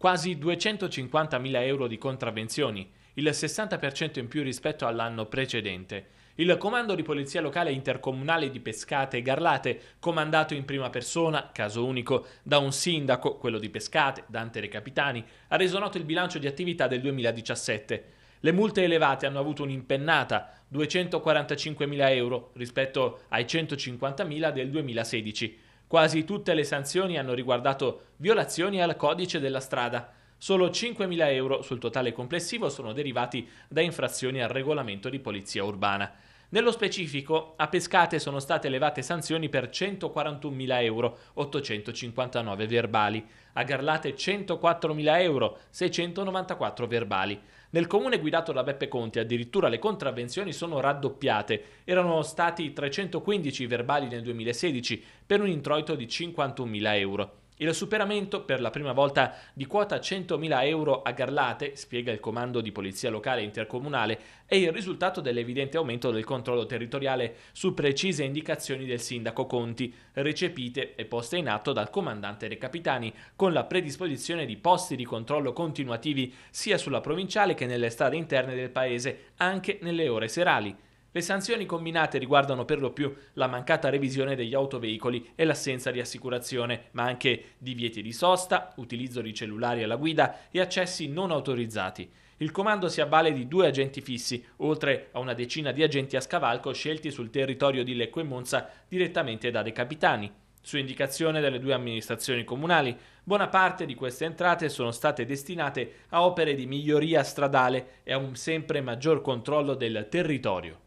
quasi 250.000 euro di contravvenzioni, il 60% in più rispetto all'anno precedente. Il comando di polizia locale intercomunale di Pescate e Garlate, comandato in prima persona, caso unico, da un sindaco, quello di Pescate, Dante Recapitani, ha reso noto il bilancio di attività del 2017. Le multe elevate hanno avuto un'impennata, 245.000 euro rispetto ai 150.000 del 2016. Quasi tutte le sanzioni hanno riguardato violazioni al codice della strada. Solo 5.000 euro sul totale complessivo sono derivati da infrazioni al regolamento di polizia urbana. Nello specifico, a Pescate sono state elevate sanzioni per 141.000 euro, 859 verbali, a Garlate 104.000 euro, 694 verbali. Nel comune guidato da Beppe Conti addirittura le contravvenzioni sono raddoppiate, erano stati 315 verbali nel 2016 per un introito di 51.000 euro. Il superamento per la prima volta di quota 100.000 euro a Garlate, spiega il comando di polizia locale intercomunale, è il risultato dell'evidente aumento del controllo territoriale su precise indicazioni del sindaco Conti, recepite e poste in atto dal comandante De Capitani, con la predisposizione di posti di controllo continuativi sia sulla provinciale che nelle strade interne del paese, anche nelle ore serali. Le sanzioni combinate riguardano per lo più la mancata revisione degli autoveicoli e l'assenza di assicurazione, ma anche divieti di sosta, utilizzo di cellulari alla guida e accessi non autorizzati. Il comando si avvale di due agenti fissi, oltre a una decina di agenti a scavalco scelti sul territorio di Lecco e Monza direttamente da dei capitani. Su indicazione delle due amministrazioni comunali, buona parte di queste entrate sono state destinate a opere di miglioria stradale e a un sempre maggior controllo del territorio.